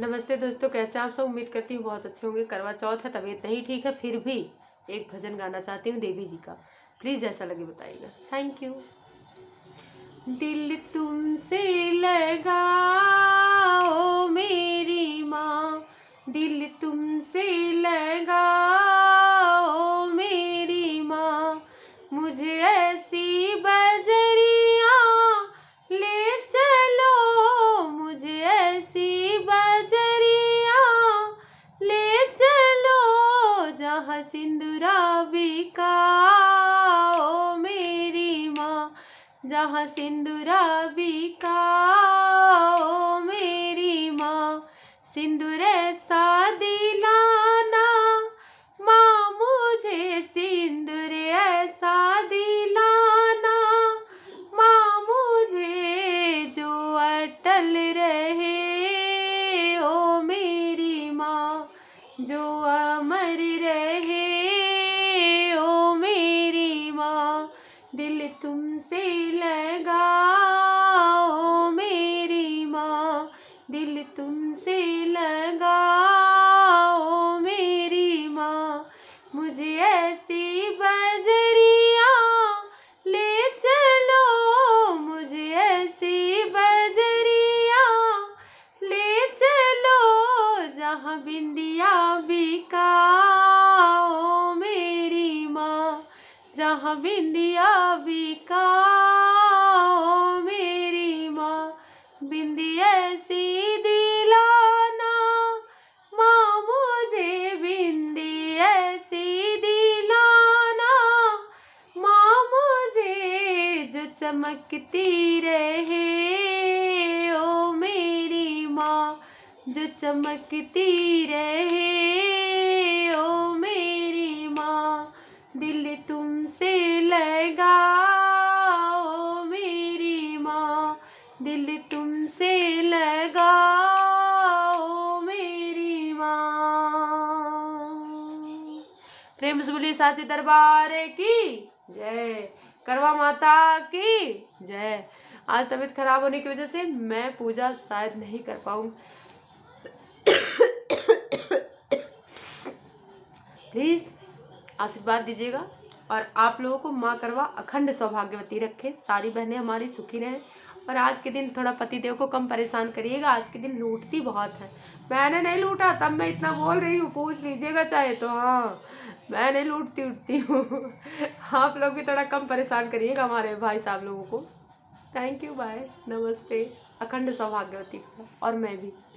नमस्ते दोस्तों कैसे आप सब उम्मीद करती हूँ बहुत अच्छे होंगे करवा चौथ है तबीयत नहीं ठीक है फिर भी एक भजन गाना चाहती हूँ देवी जी का प्लीज़ ऐसा लगे बताइएगा थैंक यू दिल तुमसे ओ मेरी माँ दिल तुमसे ओ मेरी माँ मुझे ऐसी बर... वह सिंदूराबिका ओ मेरी माँ जहाँ सिंदूराबिका ओ मेरी माँ सिंदूर ऐसा दिलाना माँ मुझे सिंदूर ऐसा दिलाना माँ मुझे जो अटल रहे ओ मेरी माँ जो अमर रहे दिल तुमसे लगाओ मेरी माँ दिल तुमसे लगाओ मेरी माँ मुझे ऐसी बजरिया ले चलो मुझे ऐसी बजरिया ले चलो जहाँ बिंदी जहाँ बिंदिया बिका मेरी माँ बिंदी ऐसी दिलाना माँ मुझे बिंदी ऐसी दिलाना माँ मुझे जो चमकती रहे ओ मेरी माँ जो चमकती रहे दिल तुमसे लगाओ मेरी माँ प्रेम सुबली सासी दरबार की जय करवा माता की जय आज तबीयत खराब होने की वजह से मैं पूजा शायद नहीं कर पाऊंगी प्लीज़ आशीर्वाद दीजिएगा और आप लोगों को माँ करवा अखंड सौभाग्यवती रखे सारी बहनें हमारी सुखी रहें और आज के दिन थोड़ा पतिदेव को कम परेशान करिएगा आज के दिन लूटती बहुत है मैंने नहीं लूटा तब मैं इतना बोल रही हूँ पूछ लीजिएगा चाहे तो हाँ मैं नहीं लूटती उठती हूँ आप लोग भी थोड़ा कम परेशान करिएगा हमारे भाई साहब लोगों को थैंक यू बाय नमस्ते अखंड सौभाग्यवती और मैं भी